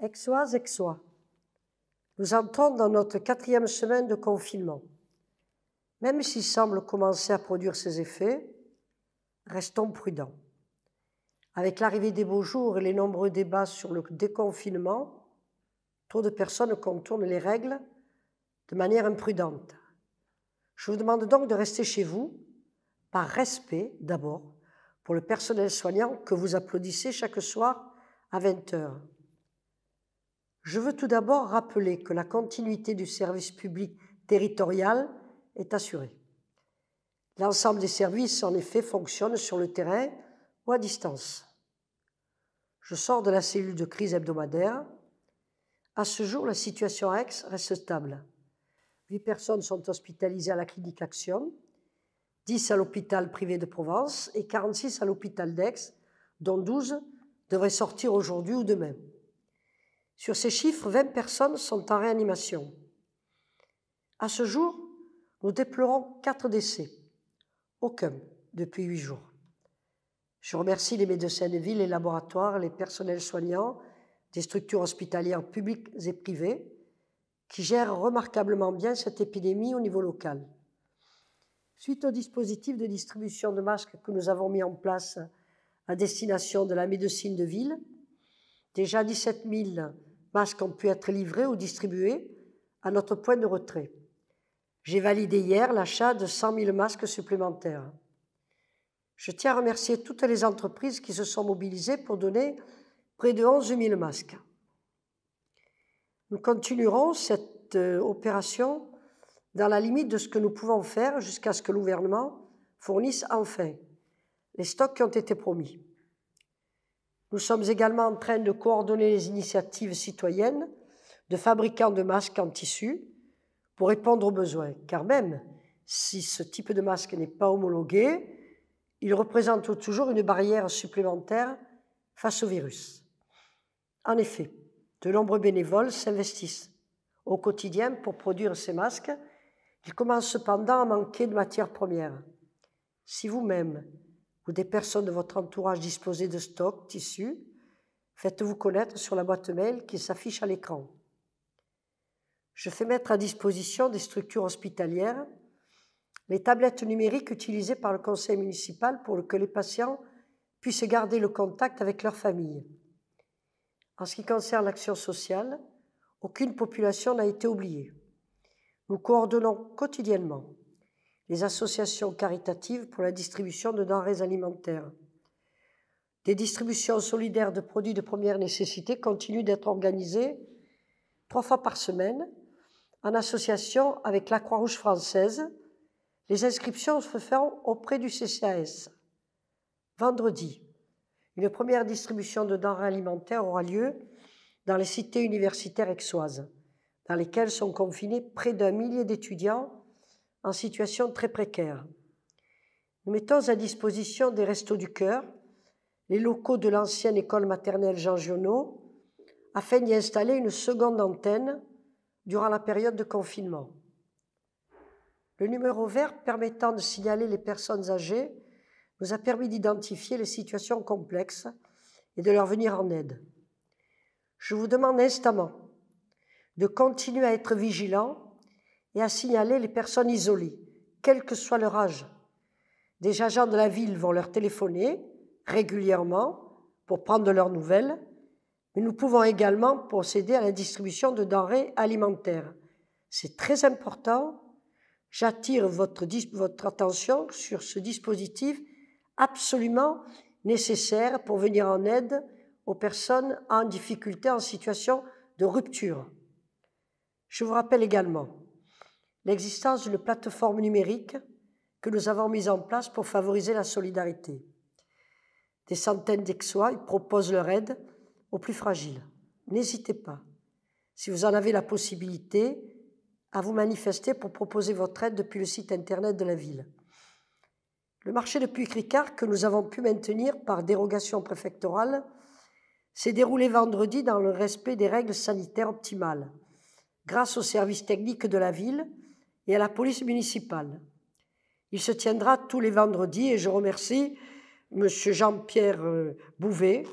ex sois. nous entrons dans notre quatrième semaine de confinement. Même s'il semble commencer à produire ses effets, restons prudents. Avec l'arrivée des beaux jours et les nombreux débats sur le déconfinement, trop de personnes contournent les règles de manière imprudente. Je vous demande donc de rester chez vous, par respect d'abord pour le personnel soignant que vous applaudissez chaque soir à 20 heures. Je veux tout d'abord rappeler que la continuité du service public territorial est assurée. L'ensemble des services, en effet, fonctionne sur le terrain ou à distance. Je sors de la cellule de crise hebdomadaire. À ce jour, la situation à Aix reste stable. Huit personnes sont hospitalisées à la clinique Action, dix à l'hôpital privé de Provence et 46 à l'hôpital d'Aix, dont 12 devraient sortir aujourd'hui ou demain. Sur ces chiffres, 20 personnes sont en réanimation. À ce jour, nous déplorons 4 décès, aucun depuis 8 jours. Je remercie les médecins de ville, les laboratoires, les personnels soignants, des structures hospitalières publiques et privées qui gèrent remarquablement bien cette épidémie au niveau local. Suite au dispositif de distribution de masques que nous avons mis en place à destination de la médecine de ville, déjà 17 000 masques ont pu être livrés ou distribués à notre point de retrait. J'ai validé hier l'achat de 100 000 masques supplémentaires. Je tiens à remercier toutes les entreprises qui se sont mobilisées pour donner près de 11 000 masques. Nous continuerons cette euh, opération dans la limite de ce que nous pouvons faire jusqu'à ce que le gouvernement fournisse enfin les stocks qui ont été promis. Nous sommes également en train de coordonner les initiatives citoyennes de fabricants de masques en tissu pour répondre aux besoins, car même si ce type de masque n'est pas homologué, il représente toujours une barrière supplémentaire face au virus. En effet, de nombreux bénévoles s'investissent au quotidien pour produire ces masques. Ils commencent cependant à manquer de matières premières. Si vous-même, ou des personnes de votre entourage disposées de stocks, tissus, faites-vous connaître sur la boîte mail qui s'affiche à l'écran. Je fais mettre à disposition des structures hospitalières les tablettes numériques utilisées par le conseil municipal pour que les patients puissent garder le contact avec leur famille. En ce qui concerne l'action sociale, aucune population n'a été oubliée. Nous coordonnons quotidiennement les associations caritatives pour la distribution de denrées alimentaires. Des distributions solidaires de produits de première nécessité continuent d'être organisées trois fois par semaine en association avec la Croix-Rouge française. Les inscriptions se feront auprès du CCAS. Vendredi, une première distribution de denrées alimentaires aura lieu dans les cités universitaires aixoises, dans lesquelles sont confinés près d'un millier d'étudiants en situation très précaire. Nous mettons à disposition des Restos du Cœur les locaux de l'ancienne école maternelle Jean Giono afin d'y installer une seconde antenne durant la période de confinement. Le numéro vert permettant de signaler les personnes âgées nous a permis d'identifier les situations complexes et de leur venir en aide. Je vous demande instamment de continuer à être vigilant et à signaler les personnes isolées, quel que soit leur âge. Des agents de la ville vont leur téléphoner régulièrement pour prendre de leurs nouvelles, mais nous pouvons également procéder à la distribution de denrées alimentaires. C'est très important. J'attire votre, votre attention sur ce dispositif absolument nécessaire pour venir en aide aux personnes en difficulté, en situation de rupture. Je vous rappelle également l'existence d'une plateforme numérique que nous avons mise en place pour favoriser la solidarité. Des centaines d'Exois proposent leur aide aux plus fragiles. N'hésitez pas, si vous en avez la possibilité, à vous manifester pour proposer votre aide depuis le site internet de la ville. Le marché de puy que nous avons pu maintenir par dérogation préfectorale, s'est déroulé vendredi dans le respect des règles sanitaires optimales, grâce aux services techniques de la ville et à la police municipale. Il se tiendra tous les vendredis et je remercie M. Jean-Pierre euh, Bouvet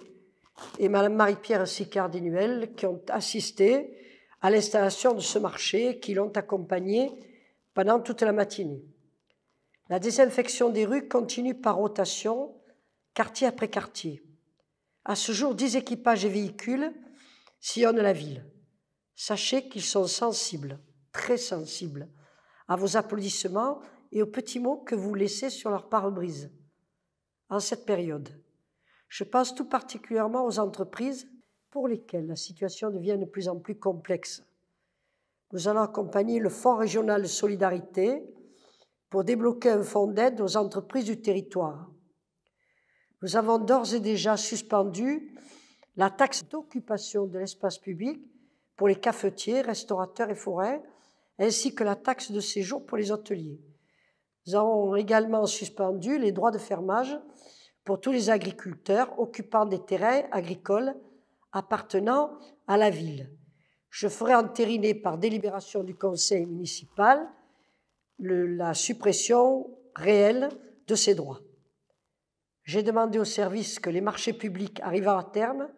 et Mme Marie-Pierre Sicard-Dinuel qui ont assisté à l'installation de ce marché et qui l'ont accompagné pendant toute la matinée. La désinfection des rues continue par rotation, quartier après quartier. À ce jour, 10 équipages et véhicules sillonnent la ville. Sachez qu'ils sont sensibles, très sensibles, à vos applaudissements et aux petits mots que vous laissez sur leur pare-brise en cette période. Je pense tout particulièrement aux entreprises pour lesquelles la situation devient de plus en plus complexe. Nous allons accompagner le Fonds régional de solidarité pour débloquer un fonds d'aide aux entreprises du territoire. Nous avons d'ores et déjà suspendu la taxe d'occupation de l'espace public pour les cafetiers, restaurateurs et forêts ainsi que la taxe de séjour pour les hôteliers. Nous avons également suspendu les droits de fermage pour tous les agriculteurs occupant des terrains agricoles appartenant à la ville. Je ferai entériner par délibération du conseil municipal la suppression réelle de ces droits. J'ai demandé au service que les marchés publics arrivant à terme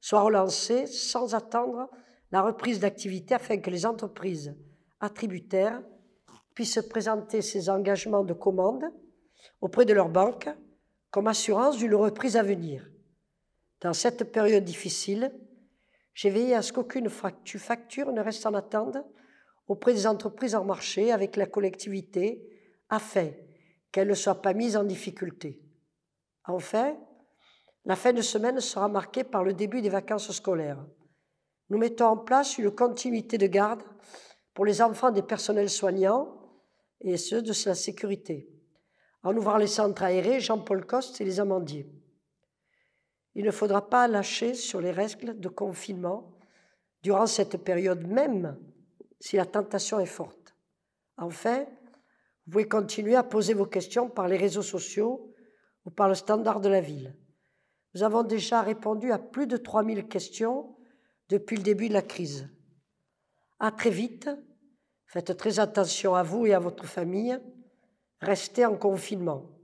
soient relancés sans attendre la reprise d'activité afin que les entreprises attributaires puissent présenter ces engagements de commande auprès de leur banque comme assurance d'une reprise à venir. Dans cette période difficile, j'ai veillé à ce qu'aucune facture ne reste en attente auprès des entreprises en marché avec la collectivité afin qu'elles ne soient pas mises en difficulté. Enfin, la fin de semaine sera marquée par le début des vacances scolaires. Nous mettons en place une continuité de garde pour les enfants des personnels soignants et ceux de la sécurité, en ouvrant les centres aérés Jean-Paul Coste et les Amandiers. Il ne faudra pas lâcher sur les règles de confinement durant cette période même si la tentation est forte. Enfin, vous pouvez continuer à poser vos questions par les réseaux sociaux ou par le standard de la ville. Nous avons déjà répondu à plus de 3000 questions depuis le début de la crise. À très vite. Faites très attention à vous et à votre famille. Restez en confinement.